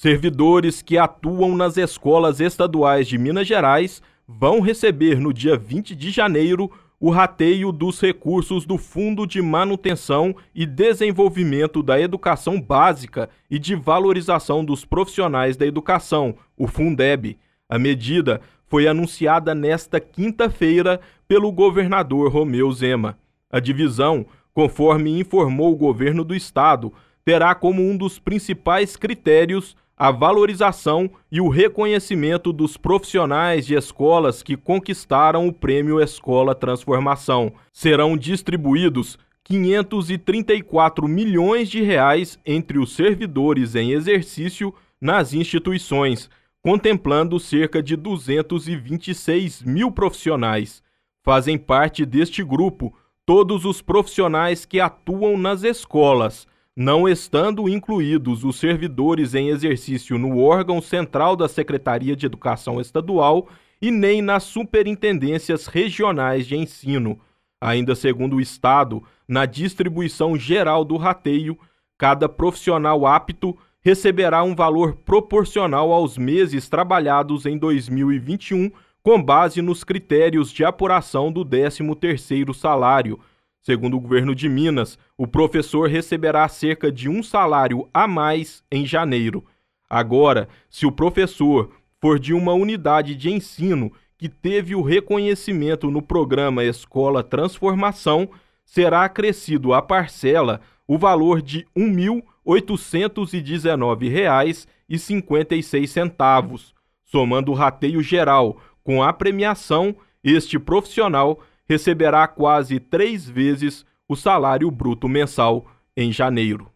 Servidores que atuam nas escolas estaduais de Minas Gerais vão receber no dia 20 de janeiro o rateio dos recursos do Fundo de Manutenção e Desenvolvimento da Educação Básica e de Valorização dos Profissionais da Educação, o Fundeb. A medida foi anunciada nesta quinta-feira pelo governador Romeu Zema. A divisão, conforme informou o governo do estado, terá como um dos principais critérios a valorização e o reconhecimento dos profissionais de escolas que conquistaram o Prêmio Escola Transformação. Serão distribuídos 534 milhões de reais entre os servidores em exercício nas instituições, contemplando cerca de 226 mil profissionais. Fazem parte deste grupo todos os profissionais que atuam nas escolas não estando incluídos os servidores em exercício no órgão central da Secretaria de Educação Estadual e nem nas superintendências regionais de ensino. Ainda segundo o Estado, na distribuição geral do rateio, cada profissional apto receberá um valor proporcional aos meses trabalhados em 2021, com base nos critérios de apuração do 13º salário Segundo o governo de Minas, o professor receberá cerca de um salário a mais em janeiro. Agora, se o professor for de uma unidade de ensino que teve o reconhecimento no programa Escola Transformação, será acrescido à parcela o valor de R$ 1.819,56, somando o rateio geral com a premiação, este profissional receberá quase três vezes o salário bruto mensal em janeiro.